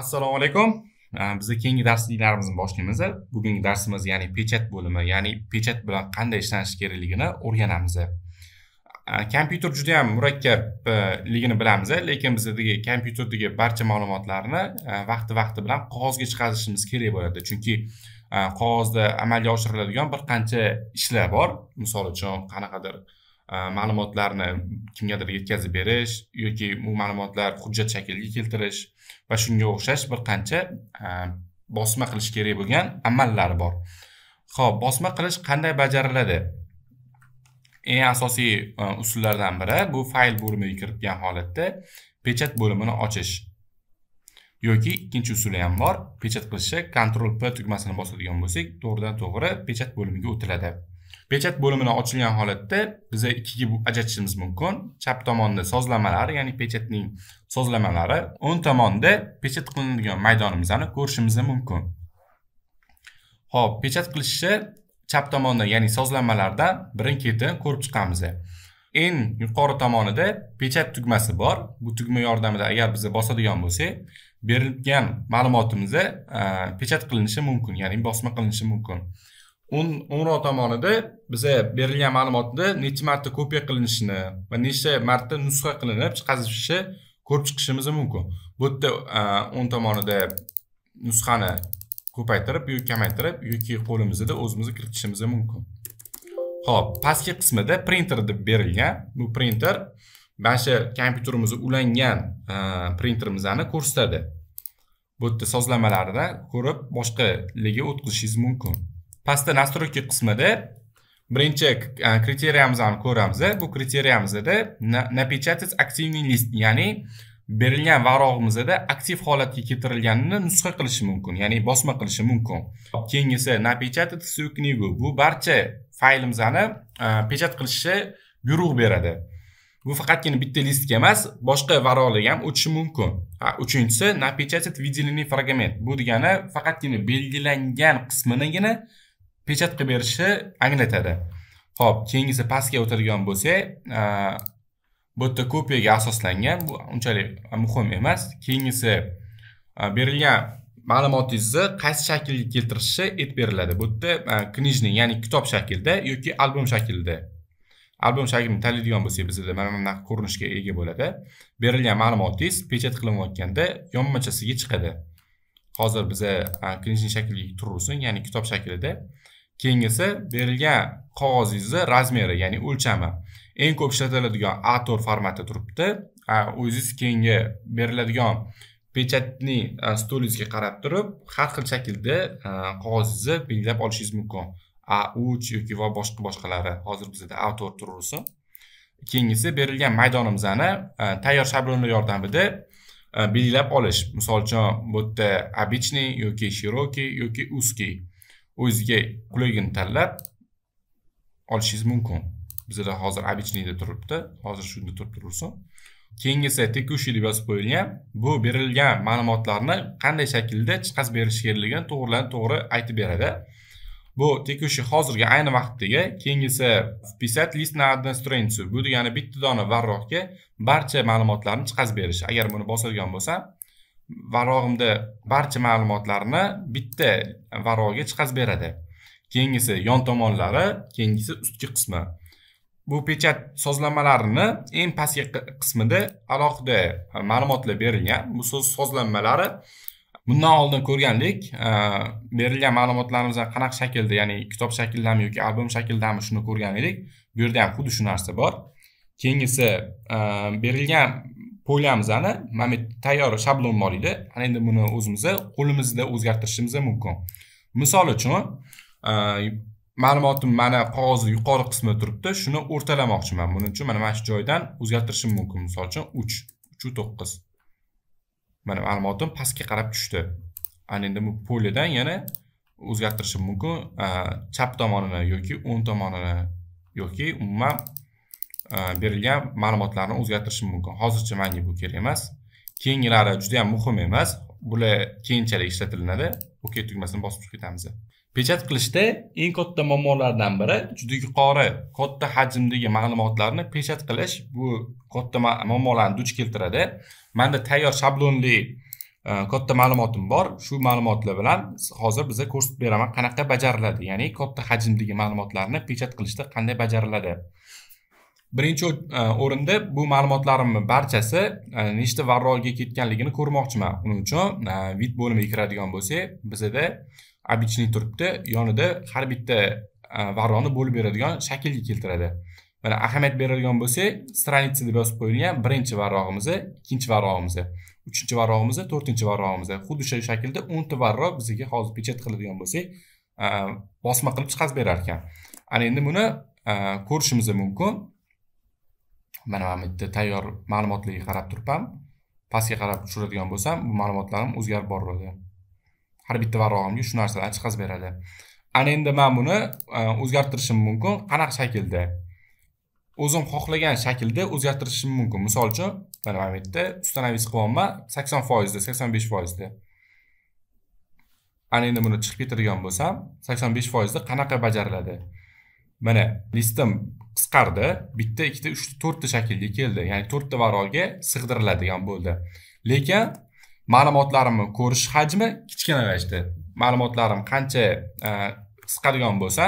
assalomu alaykum bizni keyingi darsliklarimizni boshlaymiz bugungi darsimiz ya'ni pechat bo'limi ya'ni pechat bilan qanday ishlanish kerakligini o'rganamiz kompyuter juda ham murakkabligini e, bilamiz lekin bizdagi kompyuterdagi barcha ma'lumotlarni e, vaqti vaqti bilan qog'ozga chiqarishimiz kerak bo'ladi chunki e, qog'ozda amalga oshiriladigan bir qancha ishlar bor misol uchun qanaqadir ma'lumotlarni kimgadir yetkazib berish yoki bu ma'lumotlar hujjat shakliga keltirish va shunga o'xshash bir qancha bosma qilish kerak bo'lgan amallari bor ho'p bosma qilish qanday bajariladi eng asosiy usullardan biri bu fayl bo'limiga kiritgan holatda pechat bo'limini ochish yoki ikkinchi usuli ham bor pechat qilishni kontrol p tugmasini bosadigan bo'lsak to'g'ridan to'g'ri pechat bo'limiga o'tiladi pechat bo'limini ochilgan holatda biz ikkiga ajratishimiz mumkin. Chap tomonda sozlamalar, ya'ni pechatning sozlamalari, o'ng tomonda pechat qilinadigan maydonimizni ko'rishimiz mumkin. Xo'p, pechat qilishni chap tomonda, ya'ni sozlamalardan birin-ketin ko'rib chiqamiz. Eng yuqori tomonida pechat tugmasi bor. Bu tugma yordamida agar biz bosadigan bo'lsak, berilgan ma'lumotimiz e, pechat qilinishi mumkin, ya'ni bosma qilinishi mumkin. o'n o'nrov tomonida biza berilgan ma'lumotni necha marta kopiya qilinishini va necha marta nusxa qilinib chiqazilishi ko'rib chiqishimiz mumkin bu yerda o'ng tomonida nusxani ko'paytirib yoki kamaytirib yoki qo'limizda o'zimiz kiritishimiz mumkin ho'p pastki qismida printer deb berilgan bu printer mana shu kompyuterimizga ulangan printerimizni ko'rsatadi bu yerda sozlamalarni ko'rib boshqalarga o'tkazishingiz mumkin pastda настройки qismida birinchi e, kriteriyamizni ko'ramiz bu kriteriyamizda напечатать активный list ya'ni berilgan varog'imizda aktiv holatga keltirilganini nusxa qilishi mumkin ya'ni bosma qilishi mumkin keyingisi напечатать всю книгу bu barcha faylimizni e, pechat qilishni buyruq beradi bu faqatgina bitta listga emas boshqa varoqlarga ham o'tishi mumkin uchinchisi напечатать выделенный фрагмент bu degani faqatgina belgilangan qisminigina pechat qilib berishni anglatadi ho'p keyingisi pastga o'tadigan bo'lsak bu yerda kopiyaga asoslangan bu unchalik muhim emas keyingisi berilgan ma'lumotingizni qaysi shaklga keltirishni aytib beriladi bu yerda knijniy ya'ni kitob shaklida yoki albom shaklida albom shaklini tanlaydigan bo'lsak bizda mana bunaqa ko'rinishga ega bo'ladi berilgan ma'lumotingiz pechat qilinayotganda yonmachasiga chiqadi hozir biza knijniy shaklga tursin ya'ni kitob shaklida keyingisi berilgan qog'ozingizni razmeri ya'ni o'lchami eng ko'p ishlatiladigan a to'rt formatda turibdi o'zingiz keyingi beriladigan pechatni e, stolingizga qarab turib har xil shaklda e, qog'ozingizni belgilab olishingiz mumkin a uch yoki va boshqa boshqalari hozir bizda a to'rt turuvsi keyingisi berilgan maydonimizni e, tayyor shablonlar yordamida belgilab olish misol uchun bu yerda обычный yoki широкий yoki узкий o'ziga qulagini tanlab olishingiz mumkin bizada hozir обычныйda turibdi hozir shunda turib tursin keyingi esa tekushi deb yozib qo'yilgan bu berilgan ma'lumotlarni qanday shaklda chiqazib berish kerakligini to'g'ridan to'g'ri aytib beradi bu tekushi hozirgi ayni vaqtdagi keyingisi вписать list на одну страницу bu degani bitta dona varroqga barcha ma'lumotlarni chiqazib berish agar buni bosadigan bo'lsam varog'imda barcha ma'lumotlarni bitta varog'ga chiqazib beradi keyingisi yon tomonlari keyingisi ustki qismi bu pechat sozlanmalarini eng pastki qismida alohida ma'lumotlar berilgan bu so'z sozlanmalari bundan oldin ko'rganlik e, berilgan ma'lumotlarimiz qanaqa shaklda ya'ni kitob shaklidami yoki albom shaklidami shuni ko'rgan edik bu yerda ham xuddi shu narsa bor keyingisi e, berilgan poylaymiz mana bu tayyor shablon edi ana endi buni o'zimizni qo'limizda o'zgartirishimiz mumkin misol uchun e, ma'lumotim mana qog'ozni yuqori qismida turibdi shuni o'rtalamoqchiman buning uchun mana mana shu joydan o'zgartirishim mumkin misol uchun uch uchu to'qqiz mana ma'lumotim pastga qarab tushdi ana endi bu polidan yana o'zgartirishim mumkin e, chap tomonini yoki o'ng tomonini yoki umuman berilgan ma'lumotlarni o'zgartirishim mumkin hozircha manga bu kerak emas keyingilari juda yam muhim emas bular keyinchalik ishlatilinadi ok tugmasini bosib ketamiz pechat qilishda eng katta muammolardan biri juda yuqori katta hajmdagi ma'lumotlarni pechat qilish bu katta muammolarni duch keltiradi manda tayyor shablonli katta ma'lumotim bor shu ma'lumotlar bilan hozir biza ko'rsatib beraman qanaqa bajariladi ya'ni katta hajmdagi ma'lumotlarni pechat qilishda qanday bajariladi birinchi e, o'rinda bu ma'lumotlarimni barchasi e, nechta varrolga ketganligini ko'rmoqchiman uning uchun e, vid bo'limiga kiradigan bo'lsak bizada обычный turibdi yonida har bitta varronni bo'lib beradigan shaklga keltiradi mana ahamiyat beradigan bo'lsak stranitsa deb yozib qo'yilgan birinchi varrog'imizni ikkinchi varrog'imizni uchinchi varrog'imizni to'rtinchi varrog'imizni xuddi o'sha shaklda o'nta varroq bizga hozir pechat qiladigan bo'lsak bosma qilib chiqarib berar ekan ana endi buni ko'rishimiz mumkin mana mana bu yerda tayyor ma'lumotlarga qarab turibman pastga qarab tushiradigan bo'lsam bu ma'lumotlarim o'zgarib boraveradi har bitta varrog'imga shu narsalarni chiqazib beradi ana endi man buni e, o'zgartirishim mumkin qanaqa shaklda o'zim xohlagan shaklda o'zgartirishim mumkin misol uchun mana mana bu yerda установить qilyapman sakson foizda sakson besh foizda ana endi buni chiqib ketadigan bo'lsam sakson besh foizda qanaqa bajariladi mana listim qisqardi bitta ikkita uchta to'rtta shaklga keldi ya'ni to'rtta varog'ga sig'diriladigan bo'ldi lekin ma'lumotlarimni ko'rish hajmi kichkinalashdi ma'lumotlarim qancha e, qisqadigan bo'lsa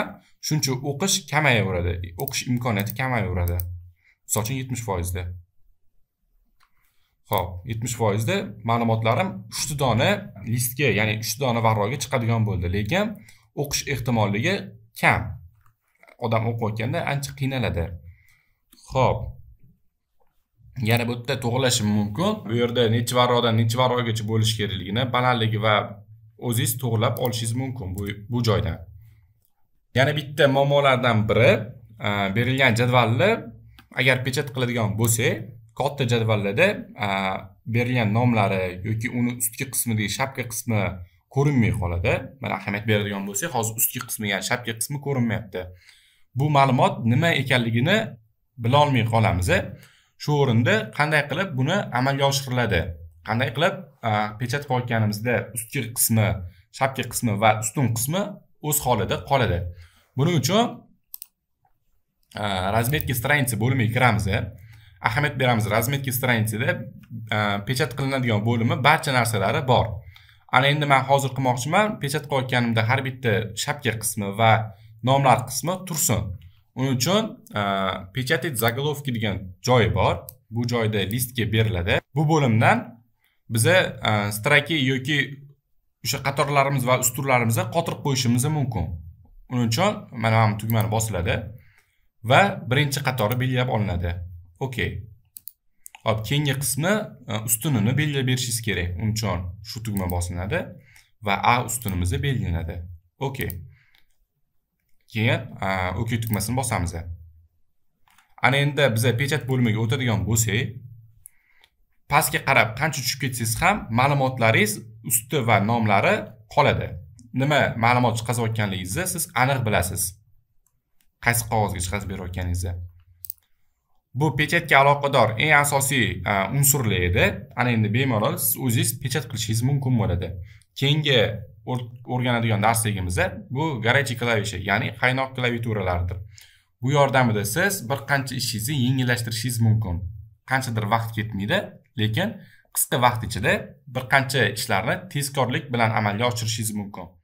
shuncha o'qish kamayaveradi o'qish imkoniyati kamayaveradi misol uchun yetmish foizda ho'p yetmish foizda ma'lumotlarim uchta dona listga ya'ni uchta dona varroqga chiqadigan bo'ldi lekin o'qish ehtimolligi kam odam o'qiyotganda ancha qiynaladi ho'p yana bu yerda to'g'irlashi mumkin bu yerda nechi varroqdan nechi varroqgacha bo'lishi kerakligini balandligi va o'zingiz to'g'irlab olishingiz mumkin bu, bu joydan yana bitta muammolardan biri berilgan jadvalni agar pechat qiladigan bo'lsak katta jadvallarda berilgan nomlari yoki uni ustki qismidagi shapka qismi ko'rinmay qoladi mana ahamiyat beradigan bo'lsak hozir ustki qismi ya'ni shapka qismi ko'rinmayapti bu ma'lumot nima ekanligini bilolmay qolamiz shu o'rinda qanday qilib buni amalga oshiriladi qanday qilib pechat qo'yganimizda ustki qismi shapka qismi va ustun qismi o'z holida qoladi buning uchun razmetka stranitsa bo'limiga kiramiz ahamiyat beramiz razmetka stranicada pechat qilinadigan bo'limi barcha narsalari bor ana endi man hozir qilmoqchiman pechat qo'yayotganimda har bitta shapka qismi va nomlar qismi tursin uning uchun печатать e, заголовки degan joyi bor bu joyda listga beriladi bu bo'limdan biza e, stroki yoki o'sha qatorlarimiz va usturlarimizni qotirib qo'yishimiz mumkin uning uchun mana mana bu tugmani bosiladi va birinchi qatori belgilab olinadi okey hop keyingi qismi e, ustunini belgilab berishingiz kerak uning uchun shu tugma bosiladi va a ustunimiz belgilanadi okey keyin o'k tugmasini bosamiz ana endi biza pechat bo'limiga o'tadigan bo'lsak pastga qarab qancha tushib ketsangiz ham ma'lumotlaringiz usti va nomlari qoladi nima ma'lumot chiqazayotganligingizni siz aniq bilasiz qaysi qog'ozga chiqazib berayotganingizni bu pechatga aloqador eng asosiy unsurlar edi ana endi bemalol siz o'zingiz pechat qilishingiz mumkin bo'ladi keyingi o'rganadigan darsligimizda bu горячий klavisha ya'ni qaynoq klaviaturalardir bu yordamida siz bir qancha ishingizni yengillashtirishingiz mumkin qanchadir vaqt ketmaydi lekin qisqa vaqt ichida bir qancha ishlarni tezkorlik bilan amalga oshirishingiz mumkin